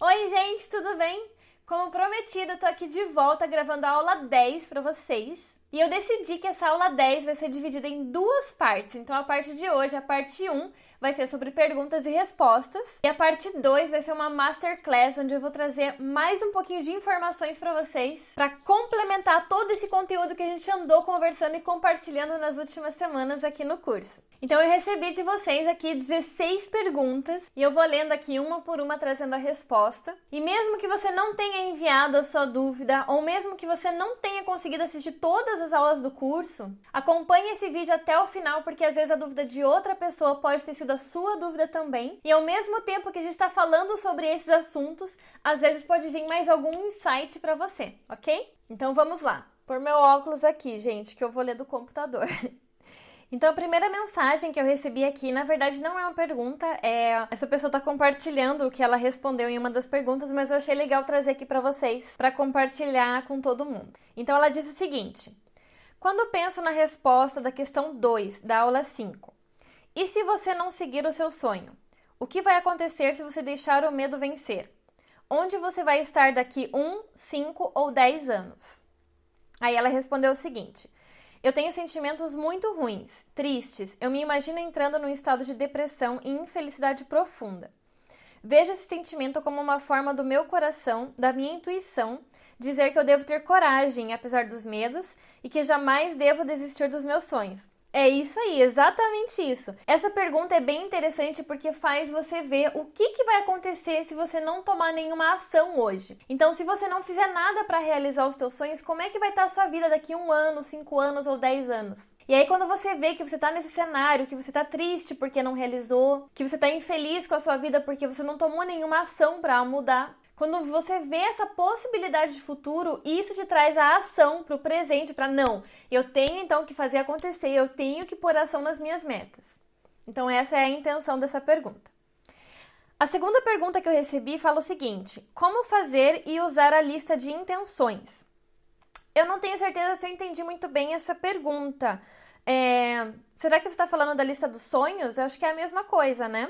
Oi, gente, tudo bem? Como prometido, eu tô aqui de volta gravando a aula 10 para vocês. E eu decidi que essa aula 10 vai ser dividida em duas partes. Então a parte de hoje, a parte 1, vai ser sobre perguntas e respostas. E a parte 2 vai ser uma masterclass onde eu vou trazer mais um pouquinho de informações para vocês para complementar todo esse conteúdo que a gente andou conversando e compartilhando nas últimas semanas aqui no curso. Então eu recebi de vocês aqui 16 perguntas e eu vou lendo aqui uma por uma trazendo a resposta. E mesmo que você não tenha enviado a sua dúvida ou mesmo que você não tenha conseguido assistir todas as aulas do curso, acompanhe esse vídeo até o final porque às vezes a dúvida de outra pessoa pode ter sido da sua dúvida também. E ao mesmo tempo que a gente está falando sobre esses assuntos, às vezes pode vir mais algum insight para você, ok? Então vamos lá. Por meu óculos aqui, gente, que eu vou ler do computador. Então, a primeira mensagem que eu recebi aqui, na verdade, não é uma pergunta, é essa pessoa está compartilhando o que ela respondeu em uma das perguntas, mas eu achei legal trazer aqui para vocês, para compartilhar com todo mundo. Então, ela disse o seguinte: Quando penso na resposta da questão 2 da aula 5, e se você não seguir o seu sonho? O que vai acontecer se você deixar o medo vencer? Onde você vai estar daqui 1, 5 ou 10 anos? Aí ela respondeu o seguinte: Eu tenho sentimentos muito ruins, tristes. Eu me imagino entrando num estado de depressão e infelicidade profunda. Vejo esse sentimento como uma forma do meu coração, da minha intuição, dizer que eu devo ter coragem apesar dos medos e que jamais devo desistir dos meus sonhos. É isso aí, exatamente isso. Essa pergunta é bem interessante porque faz você ver o que, que vai acontecer se você não tomar nenhuma ação hoje. Então, se você não fizer nada para realizar os teus sonhos, como é que vai estar a sua vida daqui um ano, cinco anos ou dez anos? E aí, quando você vê que você está nesse cenário, que você está triste porque não realizou, que você está infeliz com a sua vida porque você não tomou nenhuma ação para mudar, quando você vê essa possibilidade de futuro, isso te traz a ação para o presente, para não. Eu tenho então que fazer acontecer, eu tenho que pôr ação nas minhas metas. Então, essa é a intenção dessa pergunta. A segunda pergunta que eu recebi fala o seguinte: como fazer e usar a lista de intenções? Eu não tenho certeza se eu entendi muito bem essa pergunta. É, será que você está falando da lista dos sonhos? Eu acho que é a mesma coisa, né?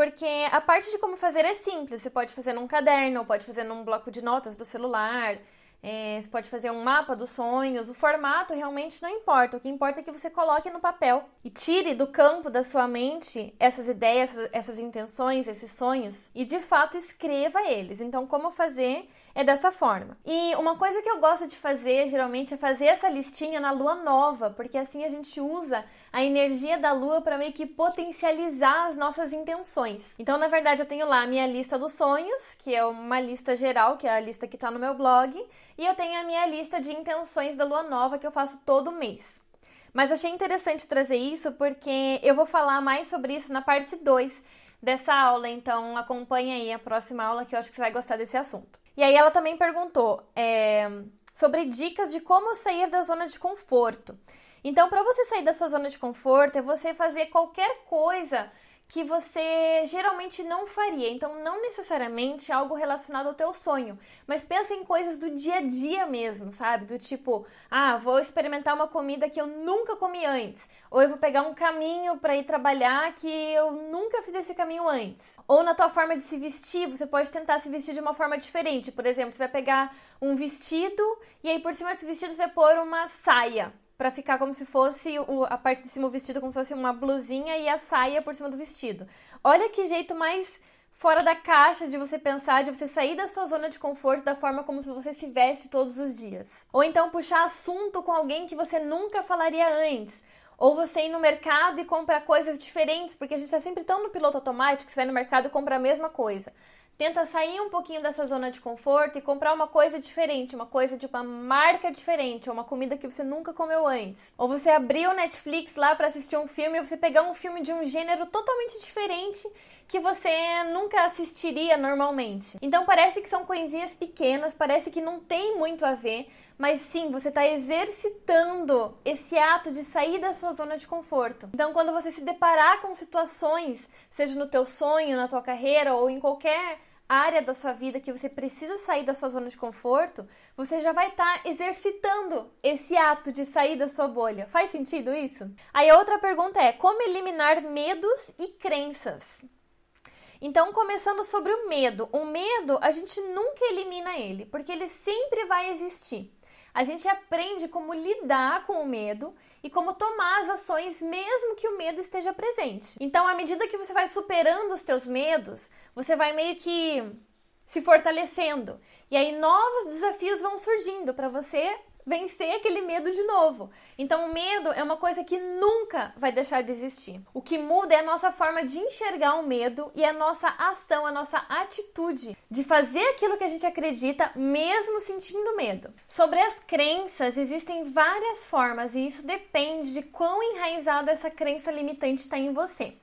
Porque a parte de como fazer é simples. Você pode fazer num caderno, pode fazer num bloco de notas do celular, é, você pode fazer um mapa dos sonhos. O formato realmente não importa. O que importa é que você coloque no papel e tire do campo da sua mente essas ideias, essas intenções, esses sonhos e de fato escreva eles. Então, como fazer? é dessa forma. E uma coisa que eu gosto de fazer geralmente é fazer essa listinha na lua nova, porque assim a gente usa a energia da lua para meio que potencializar as nossas intenções. Então, na verdade, eu tenho lá a minha lista dos sonhos, que é uma lista geral, que é a lista que está no meu blog, e eu tenho a minha lista de intenções da lua nova que eu faço todo mês. Mas achei interessante trazer isso porque eu vou falar mais sobre isso na parte 2 dessa aula, então acompanha aí a próxima aula que eu acho que você vai gostar desse assunto. E aí ela também perguntou é, sobre dicas de como sair da zona de conforto. Então, para você sair da sua zona de conforto, é você fazer qualquer coisa que você geralmente não faria. Então, não necessariamente algo relacionado ao teu sonho, mas pensa em coisas do dia a dia mesmo, sabe? Do tipo, ah, vou experimentar uma comida que eu nunca comi antes, ou eu vou pegar um caminho para ir trabalhar que eu nunca fiz esse caminho antes. Ou na tua forma de se vestir, você pode tentar se vestir de uma forma diferente. Por exemplo, você vai pegar um vestido e aí por cima desse vestido você vai pôr uma saia para ficar como se fosse o, a parte de cima do vestido, como se fosse uma blusinha e a saia por cima do vestido. Olha que jeito mais fora da caixa de você pensar, de você sair da sua zona de conforto da forma como você se veste todos os dias. Ou então puxar assunto com alguém que você nunca falaria antes. Ou você ir no mercado e comprar coisas diferentes, porque a gente está sempre tão no piloto automático, você vai no mercado e compra a mesma coisa. Tenta sair um pouquinho dessa zona de conforto e comprar uma coisa diferente, uma coisa de uma marca diferente, ou uma comida que você nunca comeu antes. Ou você abrir o Netflix lá para assistir um filme e você pegar um filme de um gênero totalmente diferente que você nunca assistiria normalmente. Então parece que são coisinhas pequenas, parece que não tem muito a ver, mas sim, você está exercitando esse ato de sair da sua zona de conforto. Então, quando você se deparar com situações, seja no teu sonho, na tua carreira ou em qualquer área da sua vida que você precisa sair da sua zona de conforto, você já vai estar tá exercitando esse ato de sair da sua bolha. Faz sentido isso? Aí a outra pergunta é: como eliminar medos e crenças? Então, começando sobre o medo. O medo, a gente nunca elimina ele, porque ele sempre vai existir. A gente aprende como lidar com o medo e como tomar as ações mesmo que o medo esteja presente. Então, à medida que você vai superando os teus medos, você vai meio que se fortalecendo. E aí novos desafios vão surgindo para você vencer aquele medo de novo. Então, o medo é uma coisa que nunca vai deixar de existir. O que muda é a nossa forma de enxergar o medo e a nossa ação, a nossa atitude de fazer aquilo que a gente acredita, mesmo sentindo medo. Sobre as crenças, existem várias formas e isso depende de quão enraizado essa crença limitante está em você.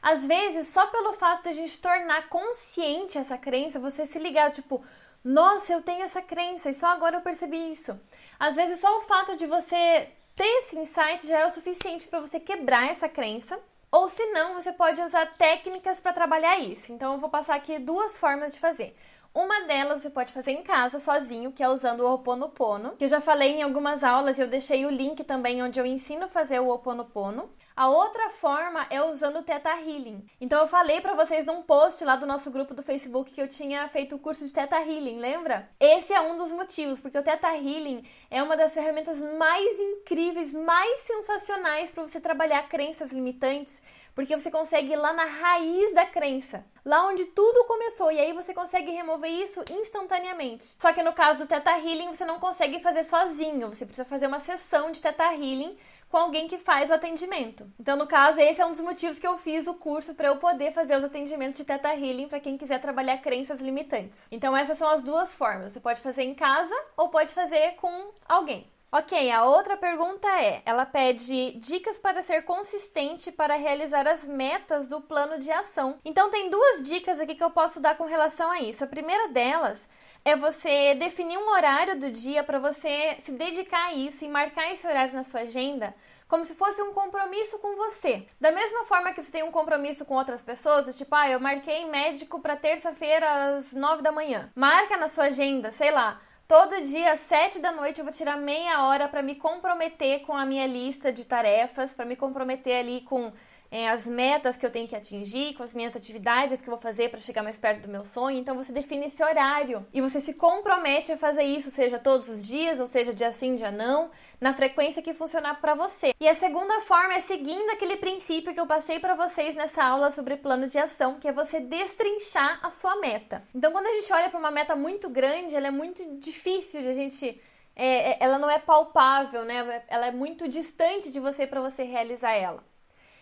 Às vezes, só pelo fato de a gente tornar consciente essa crença, você se ligar, tipo, nossa, eu tenho essa crença e só agora eu percebi isso. Às vezes só o fato de você ter esse insight já é o suficiente para você quebrar essa crença. Ou se não, você pode usar técnicas para trabalhar isso. Então eu vou passar aqui duas formas de fazer. Uma delas você pode fazer em casa, sozinho, que é usando o Ho Oponopono, que eu já falei em algumas aulas e eu deixei o link também onde eu ensino a fazer o Ho Oponopono. A outra forma é usando o Teta Healing. Então eu falei para vocês num post lá do nosso grupo do Facebook que eu tinha feito o curso de Teta Healing, lembra? Esse é um dos motivos, porque o Teta Healing é uma das ferramentas mais incríveis, mais sensacionais para você trabalhar crenças limitantes porque você consegue ir lá na raiz da crença, lá onde tudo começou, e aí você consegue remover isso instantaneamente. Só que no caso do Theta Healing, você não consegue fazer sozinho, você precisa fazer uma sessão de Theta Healing com alguém que faz o atendimento. Então, no caso, esse é um dos motivos que eu fiz o curso para eu poder fazer os atendimentos de Theta Healing para quem quiser trabalhar crenças limitantes. Então, essas são as duas formas. Você pode fazer em casa ou pode fazer com alguém. Ok, a outra pergunta é: ela pede dicas para ser consistente para realizar as metas do plano de ação. Então, tem duas dicas aqui que eu posso dar com relação a isso. A primeira delas é você definir um horário do dia para você se dedicar a isso e marcar esse horário na sua agenda como se fosse um compromisso com você. Da mesma forma que você tem um compromisso com outras pessoas, tipo, ah, eu marquei médico para terça-feira às nove da manhã. Marca na sua agenda, sei lá, Todo dia, às 7 da noite, eu vou tirar meia hora para me comprometer com a minha lista de tarefas, para me comprometer ali com é, as metas que eu tenho que atingir, com as minhas atividades que eu vou fazer para chegar mais perto do meu sonho. Então você define esse horário e você se compromete a fazer isso, seja todos os dias, ou seja dia sim, dia não, na frequência que funcionar para você. E a segunda forma é seguindo aquele princípio que eu passei para vocês nessa aula sobre plano de ação, que é você destrinchar a sua meta. Então quando a gente olha para uma meta muito grande, ela é muito difícil de a gente é, é ela não é palpável, né? Ela é muito distante de você para você realizar ela.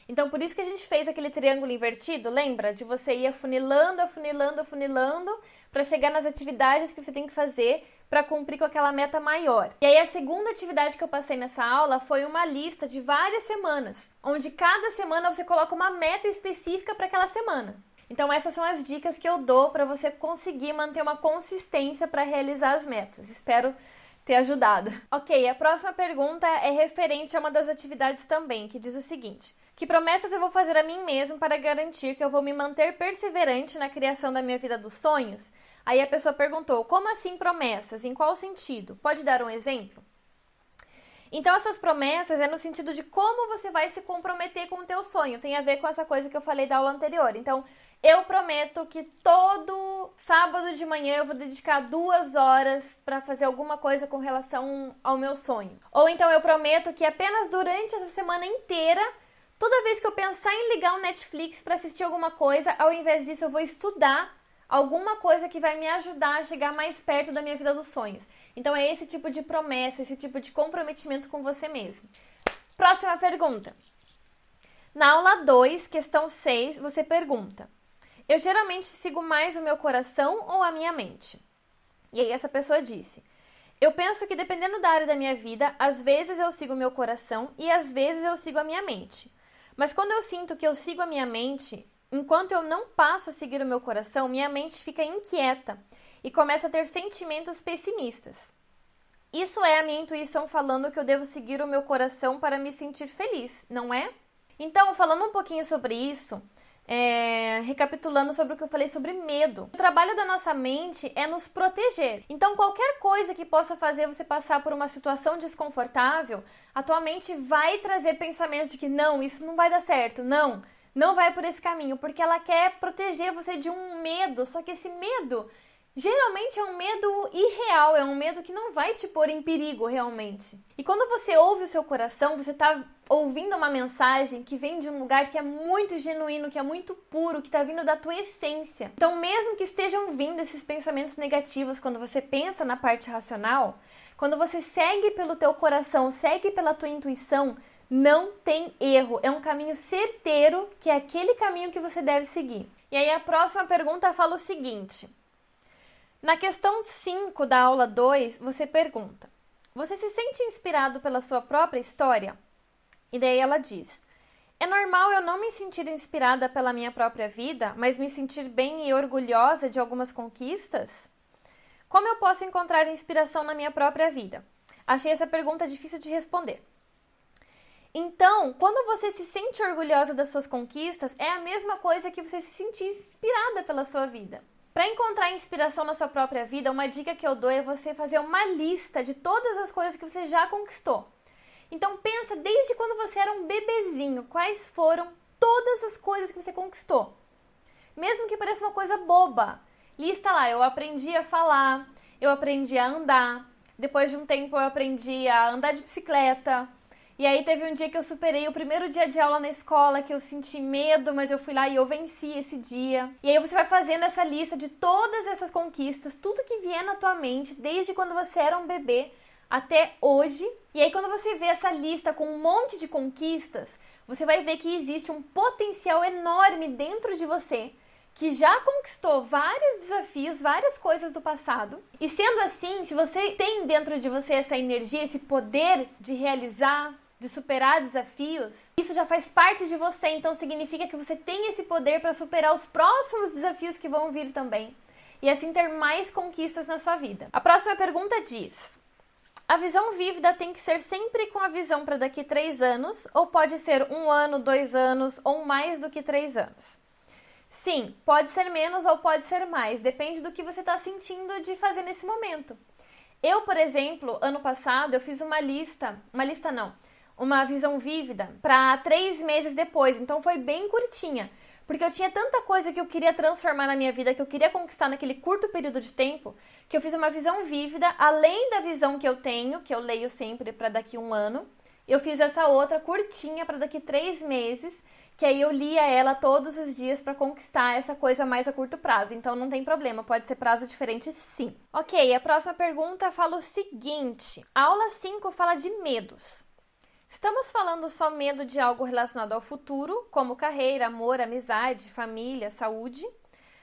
Então, por isso que a gente fez aquele triângulo invertido, lembra? De você ir afunilando, afunilando, afunilando, para chegar nas atividades que você tem que fazer para cumprir com aquela meta maior. E aí a segunda atividade que eu passei nessa aula foi uma lista de várias semanas, onde cada semana você coloca uma meta específica para aquela semana. Então essas são as dicas que eu dou para você conseguir manter uma consistência para realizar as metas. Espero ter ajudado. Ok, a próxima pergunta é referente a uma das atividades também, que diz o seguinte: Que promessas eu vou fazer a mim mesmo para garantir que eu vou me manter perseverante na criação da minha vida dos sonhos? Aí a pessoa perguntou: Como assim promessas? Em qual sentido? Pode dar um exemplo? Então essas promessas é no sentido de como você vai se comprometer com o teu sonho. Tem a ver com essa coisa que eu falei da aula anterior. Então, eu prometo que todo sábado de manhã eu vou dedicar duas horas para fazer alguma coisa com relação ao meu sonho. Ou então eu prometo que apenas durante essa semana inteira, toda vez que eu pensar em ligar o Netflix para assistir alguma coisa, ao invés disso eu vou estudar alguma coisa que vai me ajudar a chegar mais perto da minha vida dos sonhos. Então é esse tipo de promessa, esse tipo de comprometimento com você mesmo. Próxima pergunta. Na aula 2, questão 6, você pergunta: eu geralmente sigo mais o meu coração ou a minha mente. E aí essa pessoa disse: Eu penso que dependendo da área da minha vida, às vezes eu sigo meu coração e às vezes eu sigo a minha mente. Mas quando eu sinto que eu sigo a minha mente, enquanto eu não passo a seguir o meu coração, minha mente fica inquieta e começa a ter sentimentos pessimistas. Isso é a minha intuição falando que eu devo seguir o meu coração para me sentir feliz, não é? Então, falando um pouquinho sobre isso, é, recapitulando sobre o que eu falei sobre medo. O trabalho da nossa mente é nos proteger. Então, qualquer coisa que possa fazer você passar por uma situação desconfortável, a tua mente vai trazer pensamentos de que não, isso não vai dar certo, não, não vai por esse caminho, porque ela quer proteger você de um medo. Só que esse medo Geralmente é um medo irreal, é um medo que não vai te pôr em perigo realmente. E quando você ouve o seu coração, você está ouvindo uma mensagem que vem de um lugar que é muito genuíno, que é muito puro, que está vindo da tua essência. Então, mesmo que estejam vindo esses pensamentos negativos quando você pensa na parte racional, quando você segue pelo teu coração, segue pela tua intuição, não tem erro, é um caminho certeiro que é aquele caminho que você deve seguir. E aí a próxima pergunta fala o seguinte: na questão 5 da aula 2, você pergunta: Você se sente inspirado pela sua própria história? E daí ela diz: É normal eu não me sentir inspirada pela minha própria vida, mas me sentir bem e orgulhosa de algumas conquistas? Como eu posso encontrar inspiração na minha própria vida? Achei essa pergunta difícil de responder. Então, quando você se sente orgulhosa das suas conquistas, é a mesma coisa que você se sentir inspirada pela sua vida. Para encontrar inspiração na sua própria vida, uma dica que eu dou é você fazer uma lista de todas as coisas que você já conquistou. Então pensa desde quando você era um bebezinho, quais foram todas as coisas que você conquistou. Mesmo que pareça uma coisa boba. Lista lá, eu aprendi a falar, eu aprendi a andar, depois de um tempo eu aprendi a andar de bicicleta, e aí teve um dia que eu superei o primeiro dia de aula na escola, que eu senti medo, mas eu fui lá e eu venci esse dia. E aí você vai fazendo essa lista de todas essas conquistas, tudo que vier na tua mente, desde quando você era um bebê até hoje. E aí quando você vê essa lista com um monte de conquistas, você vai ver que existe um potencial enorme dentro de você que já conquistou vários desafios, várias coisas do passado. E sendo assim, se você tem dentro de você essa energia, esse poder de realizar, de superar desafios, isso já faz parte de você, então significa que você tem esse poder para superar os próximos desafios que vão vir também e assim ter mais conquistas na sua vida. A próxima pergunta diz: a visão vívida tem que ser sempre com a visão para daqui três anos, ou pode ser um ano, dois anos ou mais do que três anos? Sim, pode ser menos ou pode ser mais, depende do que você está sentindo de fazer nesse momento. Eu, por exemplo, ano passado eu fiz uma lista, uma lista não, uma visão vívida para três meses depois. Então foi bem curtinha. Porque eu tinha tanta coisa que eu queria transformar na minha vida, que eu queria conquistar naquele curto período de tempo, que eu fiz uma visão vívida, além da visão que eu tenho, que eu leio sempre para daqui um ano, eu fiz essa outra curtinha para daqui três meses, que aí eu lia ela todos os dias para conquistar essa coisa mais a curto prazo. Então não tem problema, pode ser prazo diferente sim. Ok, a próxima pergunta fala o seguinte: aula 5 fala de medos. Estamos falando só medo de algo relacionado ao futuro, como carreira, amor, amizade, família, saúde?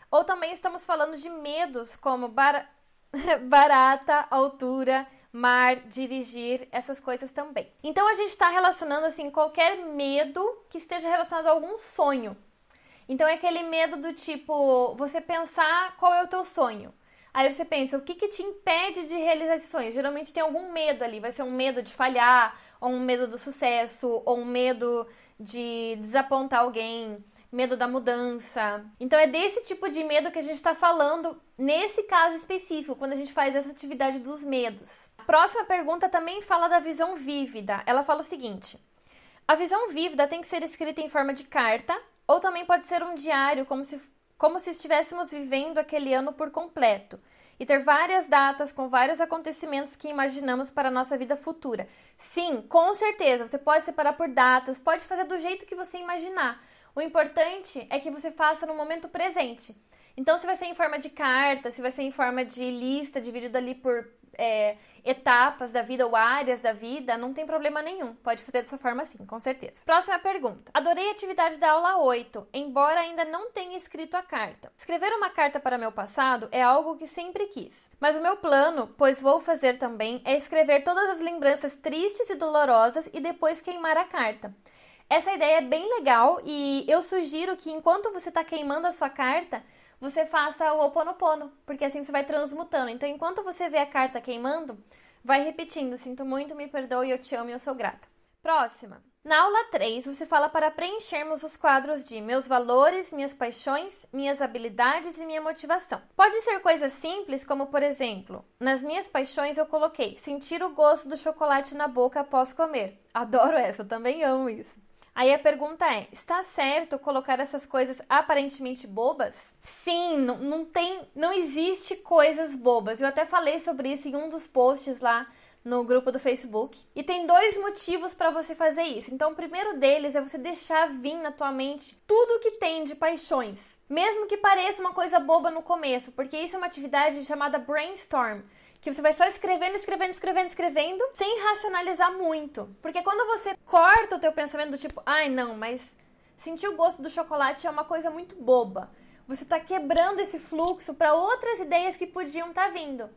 Ou também estamos falando de medos como bar... barata, altura, mar, dirigir, essas coisas também. Então a gente está relacionando assim qualquer medo que esteja relacionado a algum sonho. Então é aquele medo do tipo você pensar qual é o teu sonho. Aí você pensa o que, que te impede de realizar esse sonho. Geralmente tem algum medo ali, vai ser um medo de falhar ou um medo do sucesso, ou um medo de desapontar alguém, medo da mudança. Então é desse tipo de medo que a gente está falando nesse caso específico, quando a gente faz essa atividade dos medos. A próxima pergunta também fala da visão vívida. Ela fala o seguinte: a visão vívida tem que ser escrita em forma de carta, ou também pode ser um diário, como se, como se estivéssemos vivendo aquele ano por completo. E ter várias datas com vários acontecimentos que imaginamos para a nossa vida futura. Sim, com certeza. Você pode separar por datas, pode fazer do jeito que você imaginar. O importante é que você faça no momento presente. Então, se vai ser em forma de carta, se vai ser em forma de lista, dividido ali por é, etapas da vida ou áreas da vida, não tem problema nenhum. Pode fazer dessa forma sim, com certeza. Próxima pergunta. Adorei a atividade da aula 8, embora ainda não tenha escrito a carta. Escrever uma carta para meu passado é algo que sempre quis. Mas o meu plano, pois vou fazer também, é escrever todas as lembranças tristes e dolorosas e depois queimar a carta. Essa ideia é bem legal e eu sugiro que enquanto você está queimando a sua carta, você faça o oponopono, porque assim você vai transmutando. Então, enquanto você vê a carta queimando, vai repetindo: Sinto muito, me perdoe, eu te amo e eu sou grato. Próxima. Na aula 3, você fala para preenchermos os quadros de meus valores, minhas paixões, minhas habilidades e minha motivação. Pode ser coisas simples, como por exemplo, nas minhas paixões eu coloquei sentir o gosto do chocolate na boca após comer. Adoro essa, também amo isso. Aí a pergunta é: está certo colocar essas coisas aparentemente bobas? Sim, não, não tem, não existe coisas bobas. Eu até falei sobre isso em um dos posts lá no grupo do Facebook. E tem dois motivos para você fazer isso. Então, o primeiro deles é você deixar vir na tua mente tudo o que tem de paixões, mesmo que pareça uma coisa boba no começo, porque isso é uma atividade chamada brainstorm que você vai só escrevendo, escrevendo, escrevendo, escrevendo, sem racionalizar muito. Porque quando você corta o teu pensamento do tipo, ai não, mas sentir o gosto do chocolate é uma coisa muito boba. Você está quebrando esse fluxo para outras ideias que podiam estar tá vindo.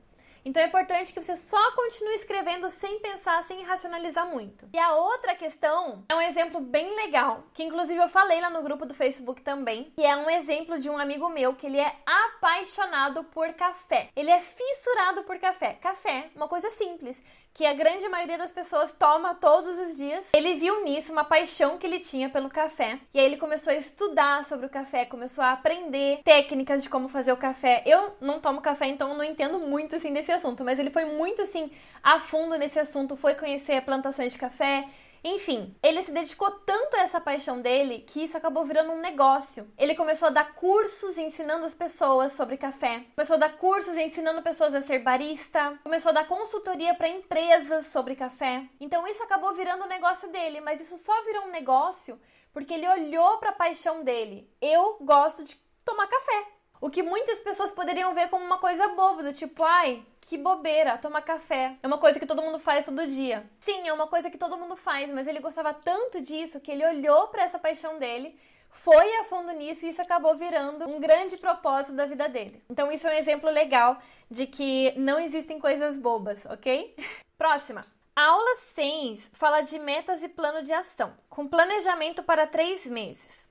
Então é importante que você só continue escrevendo sem pensar, sem racionalizar muito. E a outra questão é um exemplo bem legal, que inclusive eu falei lá no grupo do Facebook também, que é um exemplo de um amigo meu que ele é apaixonado por café. Ele é fissurado por café. Café, é uma coisa simples que a grande maioria das pessoas toma todos os dias. Ele viu nisso uma paixão que ele tinha pelo café. E aí ele começou a estudar sobre o café, começou a aprender técnicas de como fazer o café. Eu não tomo café, então não entendo muito assim desse assunto, mas ele foi muito assim a fundo nesse assunto, foi conhecer plantações de café, enfim, ele se dedicou tanto a essa paixão dele que isso acabou virando um negócio. Ele começou a dar cursos ensinando as pessoas sobre café, começou a dar cursos ensinando pessoas a ser barista, começou a dar consultoria para empresas sobre café. Então isso acabou virando um negócio dele, mas isso só virou um negócio porque ele olhou para a paixão dele. Eu gosto de tomar café. O que muitas pessoas poderiam ver como uma coisa boba, do tipo, ai, que bobeira, tomar café. É uma coisa que todo mundo faz todo dia. Sim, é uma coisa que todo mundo faz, mas ele gostava tanto disso que ele olhou para essa paixão dele foi a fundo nisso e isso acabou virando um grande propósito da vida dele. Então, isso é um exemplo legal de que não existem coisas bobas, ok? Próxima. aula 6 fala de metas e plano de ação, com planejamento para três meses.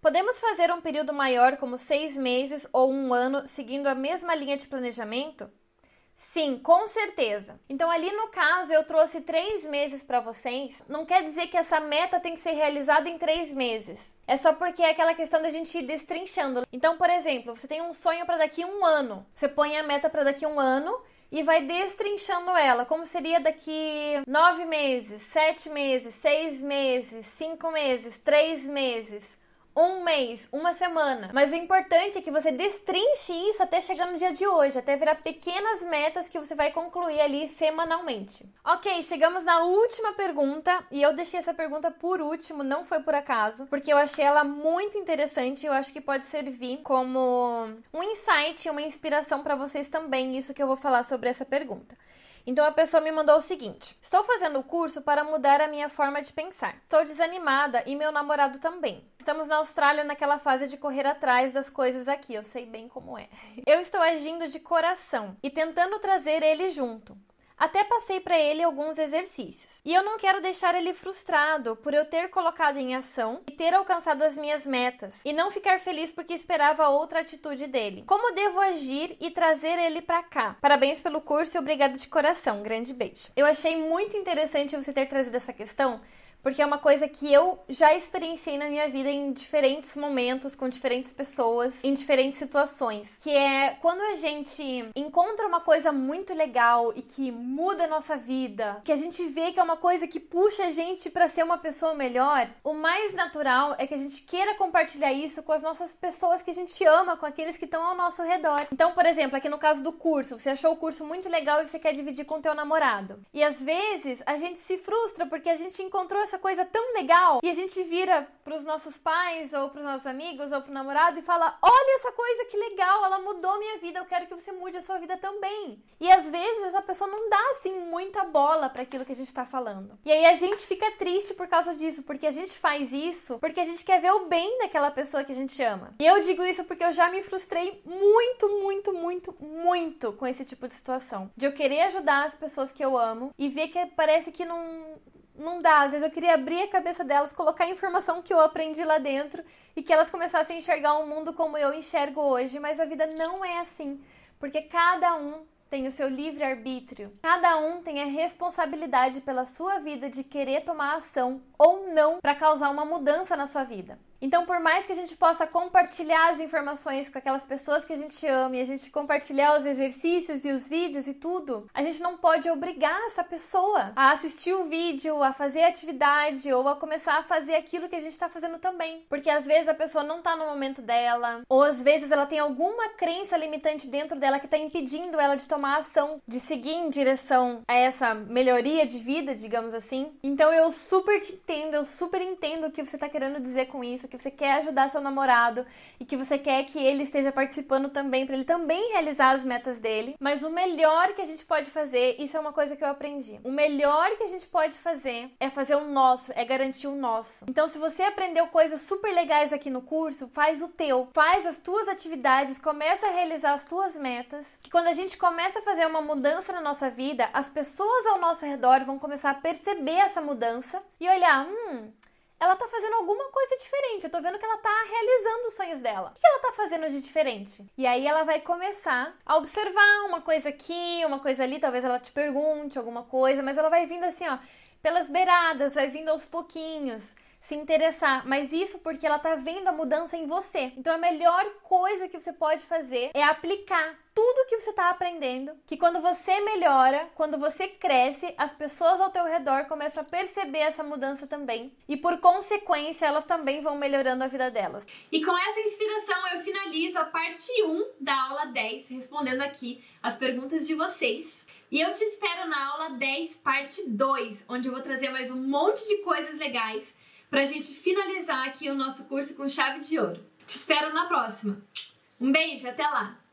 Podemos fazer um período maior, como seis meses ou um ano, seguindo a mesma linha de planejamento? Sim, com certeza. Então, ali no caso, eu trouxe três meses para vocês. Não quer dizer que essa meta tem que ser realizada em três meses. É só porque é aquela questão da gente ir destrinchando. Então, por exemplo, você tem um sonho para daqui um ano. Você põe a meta para daqui um ano e vai destrinchando ela. Como seria daqui nove meses, sete meses, seis meses, cinco meses, três meses um mês, uma semana. Mas o importante é que você destrinche isso até chegar no dia de hoje, até virar pequenas metas que você vai concluir ali semanalmente. Ok, chegamos na última pergunta e eu deixei essa pergunta por último, não foi por acaso, porque eu achei ela muito interessante e eu acho que pode servir como um insight, uma inspiração para vocês também, isso que eu vou falar sobre essa pergunta. Então a pessoa me mandou o seguinte: Estou fazendo o curso para mudar a minha forma de pensar. Estou desanimada e meu namorado também. Estamos na Austrália naquela fase de correr atrás das coisas aqui, eu sei bem como é. Eu estou agindo de coração e tentando trazer ele junto. Até passei para ele alguns exercícios. E eu não quero deixar ele frustrado por eu ter colocado em ação e ter alcançado as minhas metas e não ficar feliz porque esperava outra atitude dele. Como devo agir e trazer ele para cá? Parabéns pelo curso e obrigado de coração. Grande beijo. Eu achei muito interessante você ter trazido essa questão porque é uma coisa que eu já experienciei na minha vida em diferentes momentos, com diferentes pessoas, em diferentes situações. Que é quando a gente encontra uma coisa muito legal e que muda a nossa vida, que a gente vê que é uma coisa que puxa a gente para ser uma pessoa melhor, o mais natural é que a gente queira compartilhar isso com as nossas pessoas que a gente ama, com aqueles que estão ao nosso redor. Então, por exemplo, aqui no caso do curso, você achou o curso muito legal e você quer dividir com o teu namorado. E às vezes a gente se frustra porque a gente encontrou essa coisa tão legal e a gente vira pros nossos pais ou pros nossos amigos ou pro namorado e fala: "Olha essa coisa que legal, ela mudou minha vida, eu quero que você mude a sua vida também". E às vezes essa pessoa não dá assim muita bola para aquilo que a gente tá falando. E aí a gente fica triste por causa disso, porque a gente faz isso porque a gente quer ver o bem daquela pessoa que a gente ama. E eu digo isso porque eu já me frustrei muito, muito, muito, muito com esse tipo de situação, de eu querer ajudar as pessoas que eu amo e ver que parece que não não dá. Às vezes eu queria abrir a cabeça delas, colocar a informação que eu aprendi lá dentro e que elas começassem a enxergar o um mundo como eu enxergo hoje, mas a vida não é assim, porque cada um tem o seu livre arbítrio. Cada um tem a responsabilidade pela sua vida de querer tomar ação ou não para causar uma mudança na sua vida. Então, por mais que a gente possa compartilhar as informações com aquelas pessoas que a gente ama e a gente compartilhar os exercícios e os vídeos e tudo, a gente não pode obrigar essa pessoa a assistir o vídeo, a fazer a atividade ou a começar a fazer aquilo que a gente está fazendo também. Porque às vezes a pessoa não está no momento dela, ou às vezes ela tem alguma crença limitante dentro dela que está impedindo ela de tomar ação, de seguir em direção a essa melhoria de vida, digamos assim. Então, eu super te entendo, eu super entendo o que você está querendo dizer com isso que você quer ajudar seu namorado e que você quer que ele esteja participando também, para ele também realizar as metas dele. Mas o melhor que a gente pode fazer, isso é uma coisa que eu aprendi. O melhor que a gente pode fazer é fazer o nosso, é garantir o nosso. Então, se você aprendeu coisas super legais aqui no curso, faz o teu, faz as tuas atividades, começa a realizar as tuas metas. Que quando a gente começa a fazer uma mudança na nossa vida, as pessoas ao nosso redor vão começar a perceber essa mudança e olhar, hum, ela tá fazendo alguma coisa diferente. Eu tô vendo que ela tá realizando os sonhos dela. O que ela tá fazendo de diferente? E aí ela vai começar a observar uma coisa aqui, uma coisa ali, talvez ela te pergunte alguma coisa, mas ela vai vindo assim, ó, pelas beiradas, vai vindo aos pouquinhos se interessar, mas isso porque ela tá vendo a mudança em você. Então a melhor coisa que você pode fazer é aplicar tudo que você está aprendendo, que quando você melhora, quando você cresce, as pessoas ao teu redor começam a perceber essa mudança também e por consequência elas também vão melhorando a vida delas. E com essa inspiração eu finalizo a parte 1 da aula 10, respondendo aqui as perguntas de vocês. E eu te espero na aula 10, parte 2, onde eu vou trazer mais um monte de coisas legais para a gente finalizar aqui o nosso curso com chave de ouro. Te espero na próxima. Um beijo, até lá!